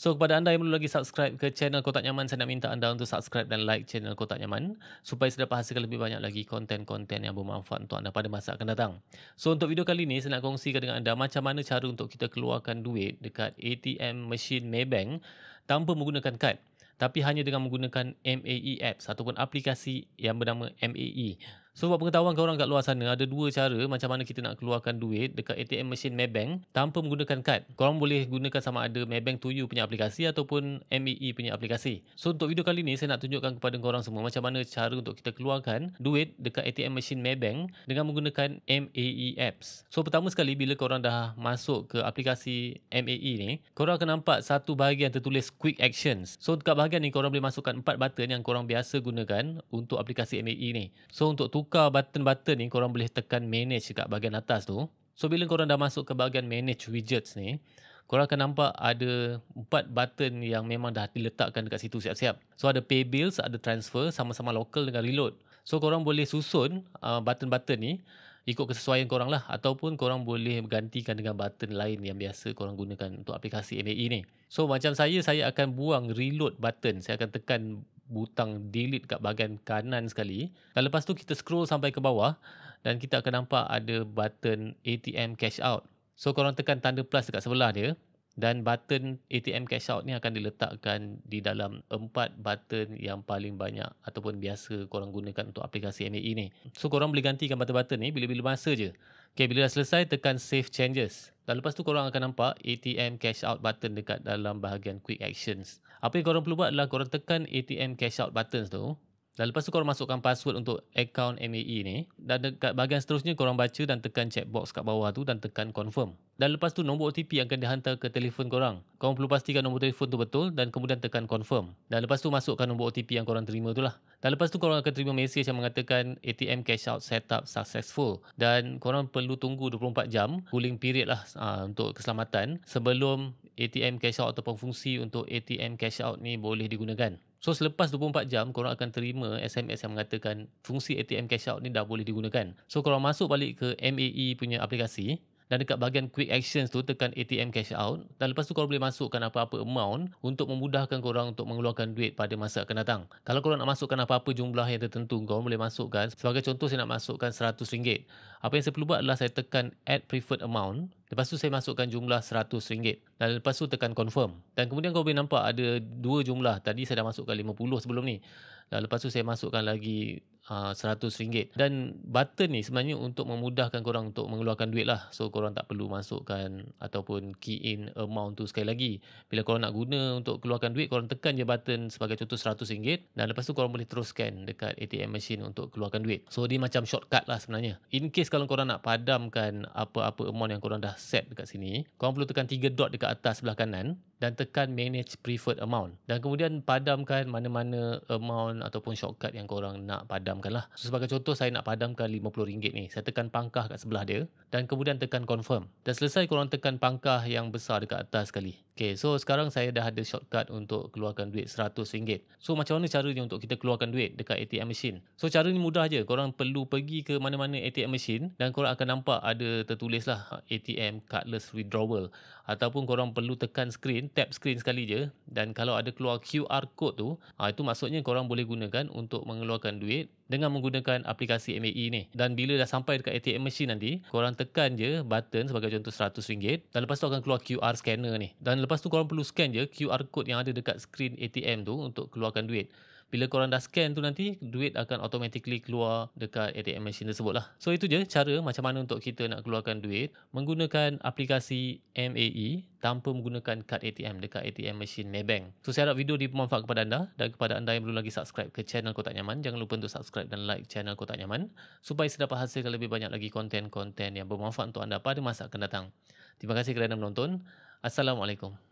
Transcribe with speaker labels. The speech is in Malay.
Speaker 1: So kepada anda yang belum lagi subscribe ke channel Kotak Nyaman, saya nak minta anda untuk subscribe dan like channel Kotak Nyaman supaya saya dapat hasilkan lebih banyak lagi konten-konten yang bermanfaat untuk anda pada masa akan datang. So untuk video kali ini, saya nak kongsikan dengan anda macam mana cara untuk kita keluarkan duit dekat ATM machine Maybank tanpa menggunakan kad tapi hanya dengan menggunakan MAE apps ataupun aplikasi yang bernama MAE. So buat pengetahuan kau orang kat luar sana ada dua cara macam mana kita nak keluarkan duit dekat ATM mesin Maybank tanpa menggunakan kad. Kau orang boleh gunakan sama ada Maybank to you punya aplikasi ataupun MEE e punya aplikasi. So untuk video kali ni saya nak tunjukkan kepada kau orang semua macam mana cara untuk kita keluarkan duit dekat ATM mesin Maybank dengan menggunakan MEE e apps. So pertama sekali bila kau orang dah masuk ke aplikasi MEE e ni, kau orang akan nampak satu bahagian tertulis Quick Actions. So dekat bahagian ni kau orang boleh masukkan empat button yang kau orang biasa gunakan untuk aplikasi MEE ni. So untuk tu tukar button-button ni korang boleh tekan manage dekat bahagian atas tu. So bila korang dah masuk ke bahagian manage widgets ni, korang akan nampak ada empat button yang memang dah diletakkan dekat situ siap-siap. So ada pay bills, ada transfer sama-sama local dengan reload. So korang boleh susun uh, button-button ni ikut kesesuaian korang lah ataupun korang boleh gantikan dengan button lain yang biasa korang gunakan untuk aplikasi MAE ni. So macam saya, saya akan buang reload button. Saya akan tekan butang delete kat bahagian kanan sekali. Dan lepas tu kita scroll sampai ke bawah dan kita akan nampak ada button ATM cash out. So korang tekan tanda plus dekat sebelah dia dan button ATM cash out ni akan diletakkan di dalam empat button yang paling banyak ataupun biasa korang gunakan untuk aplikasi MAE ni. So korang boleh gantikan button-button ni bila-bila masa je. Okay, bila dah selesai, tekan Save Changes. Dan lepas tu korang akan nampak ATM Cash Out button dekat dalam bahagian Quick Actions. Apa yang korang perlu buat adalah korang tekan ATM Cash Out buttons tu. Dan lepas tu korang masukkan password untuk account MAE ni. Dan dekat bahagian seterusnya korang baca dan tekan checkbox kat bawah tu dan tekan confirm. Dan lepas tu nombor OTP akan dihantar ke telefon korang. Korang perlu pastikan nombor telefon tu betul dan kemudian tekan confirm. Dan lepas tu masukkan nombor OTP yang korang terima tu lah. Dan lepas tu korang akan terima mesej yang mengatakan ATM cash out setup successful. Dan korang perlu tunggu 24 jam, cooling period lah aa, ha, untuk keselamatan sebelum ATM cash out ataupun fungsi untuk ATM cash out ni boleh digunakan. So selepas 24 jam korang akan terima SMS yang mengatakan fungsi ATM cash out ni dah boleh digunakan. So korang masuk balik ke MAE punya aplikasi dan dekat bahagian quick actions tu tekan ATM cash out dan lepas tu korang boleh masukkan apa-apa amount untuk memudahkan korang untuk mengeluarkan duit pada masa akan datang. Kalau korang nak masukkan apa-apa jumlah yang tertentu korang boleh masukkan. Sebagai contoh saya nak masukkan RM100. Apa yang saya perlu buat adalah saya tekan add preferred amount Lepas tu saya masukkan jumlah RM100 dan lepas tu tekan confirm. Dan kemudian kau boleh nampak ada dua jumlah. Tadi saya dah masukkan 50 sebelum ni lepas tu saya masukkan lagi uh, ah, RM100 dan button ni sebenarnya untuk memudahkan korang untuk mengeluarkan duit lah so korang tak perlu masukkan ataupun key in amount tu sekali lagi bila korang nak guna untuk keluarkan duit korang tekan je button sebagai contoh RM100 dan lepas tu korang boleh terus scan dekat ATM machine untuk keluarkan duit so dia macam shortcut lah sebenarnya in case kalau korang nak padamkan apa-apa amount yang korang dah set dekat sini korang perlu tekan tiga dot dekat atas sebelah kanan dan tekan manage preferred amount dan kemudian padamkan mana-mana amount ataupun shortcut yang korang nak padamkan lah so, sebagai contoh saya nak padamkan RM50 ni saya tekan pangkah kat sebelah dia dan kemudian tekan confirm dan selesai korang tekan pangkah yang besar dekat atas sekali Okay, so sekarang saya dah ada shortcut untuk keluarkan duit RM100. So macam mana caranya untuk kita keluarkan duit dekat ATM machine? So cara ni mudah je. Korang perlu pergi ke mana-mana ATM machine dan korang akan nampak ada tertulis lah ATM cardless withdrawal. Ataupun korang perlu tekan screen, tap screen sekali je. Dan kalau ada keluar QR code tu, ah, itu maksudnya korang boleh gunakan untuk mengeluarkan duit dengan menggunakan aplikasi MAE ni. Dan bila dah sampai dekat ATM machine nanti, korang tekan je button sebagai contoh RM100 dan lepas tu akan keluar QR scanner ni. Dan lepas tu korang perlu scan je QR code yang ada dekat skrin ATM tu untuk keluarkan duit bila korang dah scan tu nanti duit akan automatically keluar dekat ATM machine tersebut lah so itu je cara macam mana untuk kita nak keluarkan duit menggunakan aplikasi MAE tanpa menggunakan kad ATM dekat ATM machine Maybank so saya harap video ini bermanfaat kepada anda dan kepada anda yang belum lagi subscribe ke channel Kotak Nyaman jangan lupa untuk subscribe dan like channel Kotak Nyaman supaya saya dapat hasilkan lebih banyak lagi konten-konten yang bermanfaat untuk anda pada masa akan datang terima kasih kerana menonton Assalamualaikum